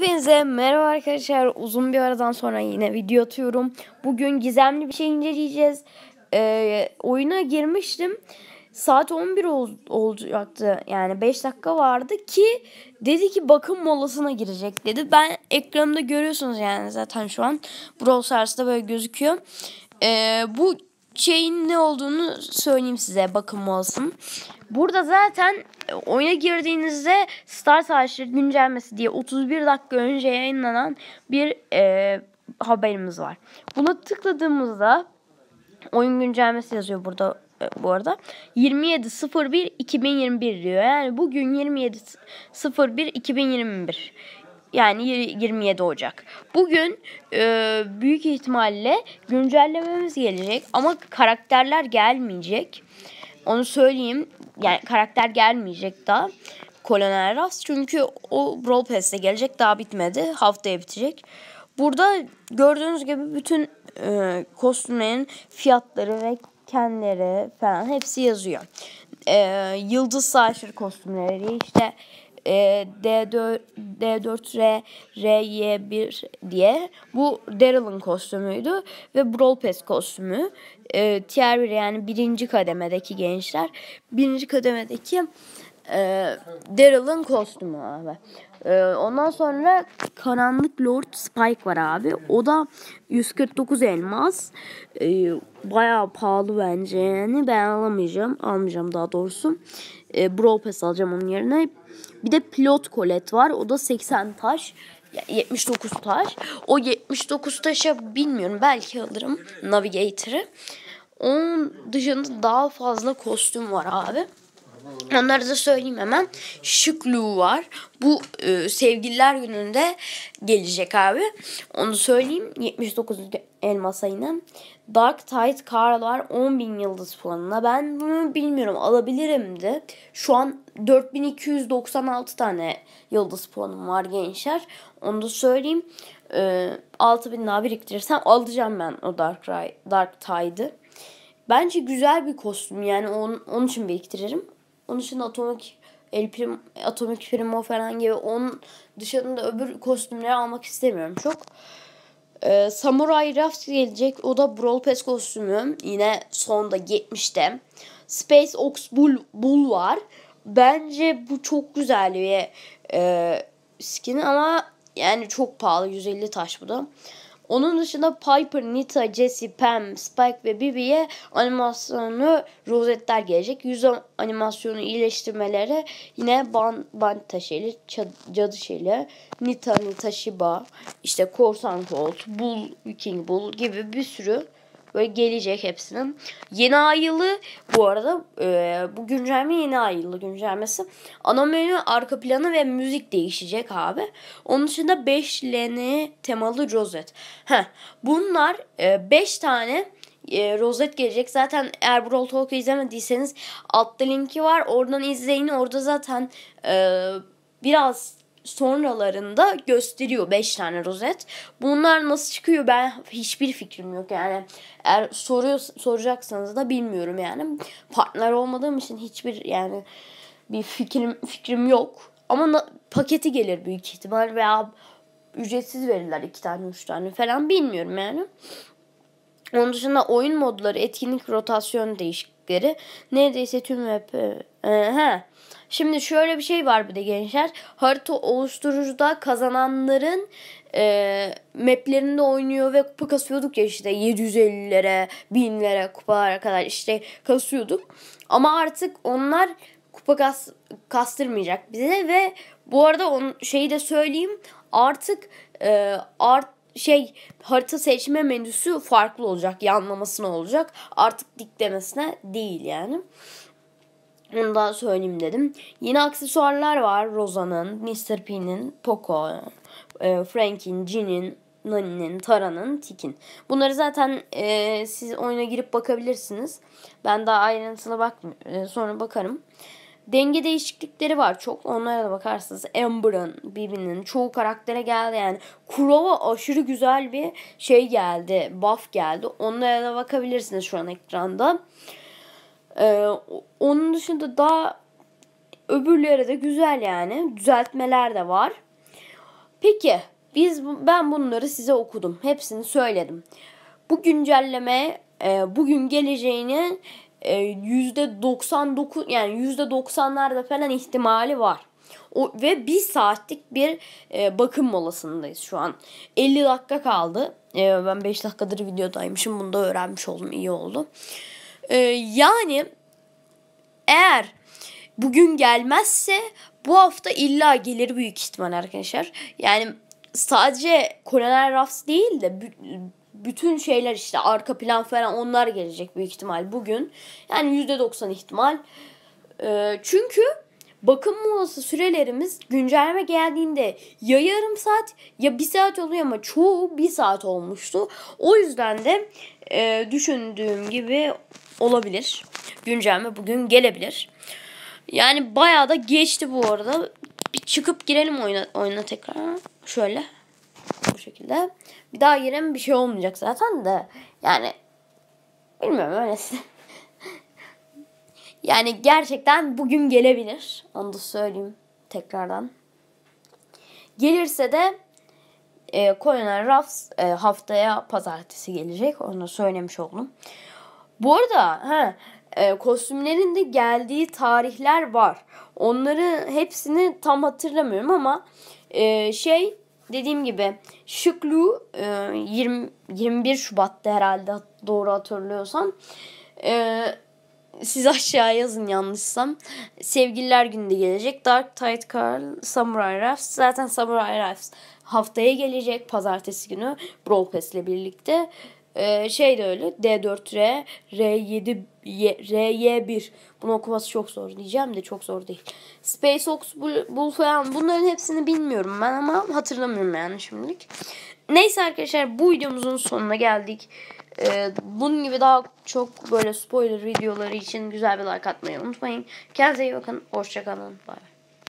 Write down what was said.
Hepinize merhaba arkadaşlar. Uzun bir aradan sonra yine video atıyorum. Bugün gizemli bir şey inceleyeceğiz. Ee, oyuna girmiştim. Saat 11 ol, olacaktı. Yani 5 dakika vardı ki dedi ki bakım molasına girecek dedi. Ben ekranımda görüyorsunuz yani zaten şu an. Brawl Stars'da böyle gözüküyor. Ee, bu şeyin ne olduğunu söyleyeyim size bakım olsun. Burada zaten e, oyuna girdiğinizde Star Savaşları güncellemesi diye 31 dakika önce yayınlanan bir e, haberimiz var. Buna tıkladığımızda oyun güncellemesi yazıyor burada e, bu arada. 27.01.2021 diyor. Yani bugün 27.01.2021 yani 27 Ocak. Bugün e, büyük ihtimalle güncellememiz gelecek ama karakterler gelmeyecek. Onu söyleyeyim. Yani karakter gelmeyecek daha. Kolonel Ras çünkü o Brawl Pass'te gelecek daha bitmedi. Haftaya bitecek. Burada gördüğünüz gibi bütün e, kostümlerin fiyatları ve kendileri falan hepsi yazıyor. E, yıldız saçlı kostümleri işte D4, D4R, RY1 diye. Bu Daryl'ın kostümüydü ve Brawl Pass kostümü. E, tier 1 yani birinci kademedeki gençler. Birinci kademedeki ee, Daryl'ın kostümü abi. Ee, ondan sonra Karanlık Lord Spike var abi. O da 149 elmas. Ee, bayağı pahalı bence yani. Ben alamayacağım. Almayacağım daha doğrusu. Ee, Brawl Pass alacağım onun yerine. Bir de Pilot Kolet var. O da 80 taş. 79 taş. O 79 taşa bilmiyorum belki alırım Navigator'ı. Onun dışında daha fazla kostüm var abi. Onları da söyleyeyim hemen. Şıklu var. Bu e, sevgililer gününde gelecek abi. Onu söyleyeyim. 79. elmas ayına. Dark Tide Carl var 10.000 yıldız puanına. Ben bunu bilmiyorum alabilirim de. Şu an 4296 tane yıldız puanım var gençler. Onu da söyleyeyim. E, 6000 daha biriktirirsem alacağım ben o Dark, Dark Tide'ı. Bence güzel bir kostüm yani onun, onun için biriktiririm. Onun için atomik el prim, atomik primo falan gibi onun dışında öbür kostümleri almak istemiyorum çok. Ee, Samurai Raft gelecek. O da Brawl Pass kostümü. Yine sonda 70'te. Space Ox Bull, Bull var. Bence bu çok güzel bir e, skin ama yani çok pahalı. 150 taş bu da. Onun dışında Piper, Nita, Jesse, Pam, Spike ve Bibi'ye animasyonu rozetler gelecek. Yüz animasyonu iyileştirmelere yine ban, Ban Taşeli, cadı şeyle, Nita, Nita, Shiba, işte Korsan Colt, Bull, Viking Bull gibi bir sürü Böyle gelecek hepsinin. Yeni ay yılı bu arada e, bu güncelme yeni ay yılı güncellemesi. Ana menü, arka planı ve müzik değişecek abi. Onun dışında 5 lene temalı rozet. Heh, bunlar 5 e, tane e, rozet gelecek. Zaten eğer Brawl Talk'ı izlemediyseniz altta linki var. Oradan izleyin. Orada zaten e, biraz sonralarında gösteriyor 5 tane rozet. Bunlar nasıl çıkıyor ben hiçbir fikrim yok yani. Eğer soruyor soracaksanız da bilmiyorum yani. Partner olmadığım için hiçbir yani bir fikrim fikrim yok. Ama na, paketi gelir büyük ihtimal veya ücretsiz verirler iki tane üç tane falan bilmiyorum yani. Onun dışında oyun modları, etkinlik rotasyon değişik içerikleri neredeyse tüm rap... Ee, Şimdi şöyle bir şey var bir de gençler. Harita oluşturucuda kazananların e, maplerinde oynuyor ve kupa kasıyorduk ya işte 750'lere, 1000'lere kupalara kadar işte kasıyorduk. Ama artık onlar kupa kas, kastırmayacak bize ve bu arada on, şeyi de söyleyeyim artık e, art şey harita seçme menüsü farklı olacak. Yanlamasına olacak. Artık diklemesine değil yani. Onu da söyleyeyim dedim. Yeni aksesuarlar var. Rosa'nın, Mr. P'nin, Poco, e, Frank'in, Jin'in, Nani'nin, Tara'nın, Tik'in. Bunları zaten e, siz oyuna girip bakabilirsiniz. Ben daha ayrıntısına bak e, sonra bakarım denge değişiklikleri var çok. Onlara da bakarsınız. Amber'ın, Bibi'nin çoğu karaktere geldi. Yani Kurova aşırı güzel bir şey geldi. Buff geldi. Onlara da bakabilirsiniz şu an ekranda. Ee, onun dışında daha öbürleri de güzel yani. Düzeltmeler de var. Peki biz ben bunları size okudum. Hepsini söyledim. Bu güncelleme e, bugün geleceğini e, %99 yani %90'larda falan ihtimali var. O, ve bir saatlik bir e, bakım molasındayız şu an. 50 dakika kaldı. E, ben 5 dakikadır videodaymışım. Bunu da öğrenmiş oldum. iyi oldu. E, yani eğer bugün gelmezse bu hafta illa gelir büyük ihtimal arkadaşlar. Yani sadece koroner rafs değil de bütün şeyler işte arka plan falan onlar gelecek büyük ihtimal bugün. Yani %90 ihtimal. E, çünkü bakım molası sürelerimiz güncelleme geldiğinde ya yarım saat ya bir saat oluyor ama çoğu bir saat olmuştu. O yüzden de e, düşündüğüm gibi olabilir. Güncelleme bugün gelebilir. Yani bayağı da geçti bu arada. Bir çıkıp girelim oyuna, oyuna tekrar. Şöyle. Bu şekilde. Bir daha giren bir şey olmayacak zaten de. Yani bilmiyorum öylesi. yani gerçekten bugün gelebilir. Onu da söyleyeyim tekrardan. Gelirse de e, Conan Ruffs e, haftaya pazartesi gelecek. Onu da söylemiş oldum. Bu arada he, e, kostümlerin de geldiği tarihler var. Onları hepsini tam hatırlamıyorum ama e, şey dediğim gibi Şüklü e, 20, 21 Şubat'ta herhalde doğru hatırlıyorsan, E, siz aşağı yazın yanlışsam. Sevgililer de gelecek. Dark Tide Carl, Samurai Raps. Zaten Samurai Raps haftaya gelecek pazartesi günü Brawl Pass ile birlikte. Ee, şey de öyle D4R, R7, RY1. Bunu okuması çok zor diyeceğim de çok zor değil. Space Ox, Bull falan bunların hepsini bilmiyorum ben ama hatırlamıyorum yani şimdilik. Neyse arkadaşlar bu videomuzun sonuna geldik. Ee, bunun gibi daha çok böyle spoiler videoları için güzel bir like atmayı unutmayın. Kendinize iyi bakın. Hoşçakalın. Bye.